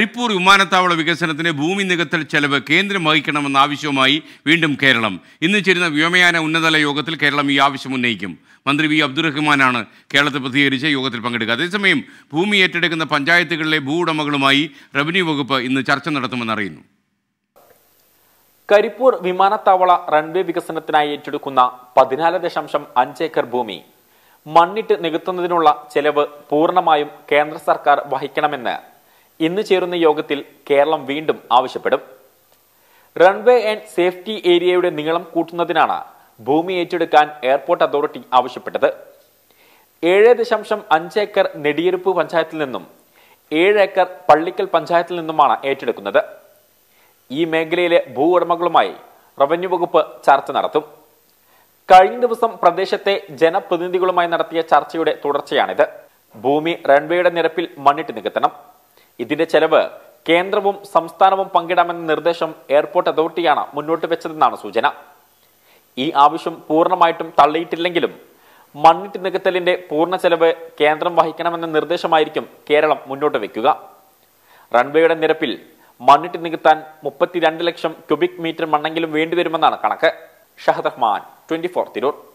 കരിപ്പൂർ വിമാനത്താവള വികസനത്തിന് ഭൂമി നികത്തൽ ചെലവ് കേന്ദ്രം വഹിക്കണമെന്ന ആവശ്യവുമായി വീണ്ടും കേരളം ഇന്ന് ചേരുന്ന വ്യോമയാന ഉന്നതതല യോഗത്തിൽ കേരളം ഈ ആവശ്യം ഉന്നയിക്കും മന്ത്രി വി അബ്ദുറഹ്മാനാണ് കേരളത്തെ പ്രതികരിച്ച് യോഗത്തിൽ പങ്കെടുക്കുക അതേസമയം ഭൂമി ഏറ്റെടുക്കുന്ന പഞ്ചായത്തുകളിലെ ഭൂ ഉടമകളുമായി റവന്യൂ വകുപ്പ് ഇന്ന് ചർച്ച നടത്തുമെന്ന് അറിയുന്നു കരിപ്പൂർ വിമാനത്താവള റൺവേ വികസനത്തിനായി ഏറ്റെടുക്കുന്ന പതിനാല് ദശാംശം അഞ്ച് ഏക്കർ ഭൂമി മണ്ണിട്ട് നികത്തുന്നതിനുള്ള ചെലവ് പൂർണ്ണമായും കേന്ദ്ര സർക്കാർ വഹിക്കണമെന്ന് ഇന്ന് ചേരുന്ന യോഗത്തിൽ കേരളം വീണ്ടും ആവശ്യപ്പെടും റൺവേ ആൻഡ് സേഫ്റ്റി ഏരിയയുടെ നീളം കൂട്ടുന്നതിനാണ് ഭൂമി ഏറ്റെടുക്കാൻ എയർപോർട്ട് അതോറിറ്റി ആവശ്യപ്പെട്ടത് ഏഴ് ദശാംശം അഞ്ച് ഏക്കർ നെടിയിരുപ്പ് പഞ്ചായത്തിൽ നിന്നും ഏഴ് ഏക്കർ പള്ളിക്കൽ പഞ്ചായത്തിൽ നിന്നുമാണ് ഏറ്റെടുക്കുന്നത് ഈ മേഖലയിലെ ഭൂ ഉടമകളുമായി റവന്യൂ വകുപ്പ് ചർച്ച നടത്തും കഴിഞ്ഞ ദിവസം പ്രദേശത്തെ ജനപ്രതിനിധികളുമായി നടത്തിയ ചർച്ചയുടെ തുടർച്ചയാണിത് ഭൂമി റൺവേയുടെ നിരപ്പിൽ മണ്ണിട്ട് നികത്തണം ഇതിന്റെ ചെലവ് കേന്ദ്രവും സംസ്ഥാനവും പങ്കിടാമെന്ന നിർദ്ദേശം എയർപോർട്ട് അതോറിറ്റിയാണ് മുന്നോട്ട് വെച്ചതെന്നാണ് സൂചന ഈ ആവശ്യം പൂർണ്ണമായിട്ടും തള്ളിയിട്ടില്ലെങ്കിലും മണ്ണിട്ട് നികത്തലിന്റെ പൂർണ്ണ ചെലവ് കേന്ദ്രം വഹിക്കണമെന്ന നിർദ്ദേശമായിരിക്കും കേരളം മുന്നോട്ട് വെക്കുക റൺവേയുടെ നിരപ്പിൽ മണ്ണിട്ട് നികത്താൻ മുപ്പത്തിരണ്ട് ലക്ഷം ക്യൂബിക് മീറ്റർ മണ്ണെങ്കിലും വേണ്ടിവരുമെന്നാണ് കണക്ക് ഷഹദ് റഹ്മാൻ ട്വന്റി ഫോർ തിരൂർ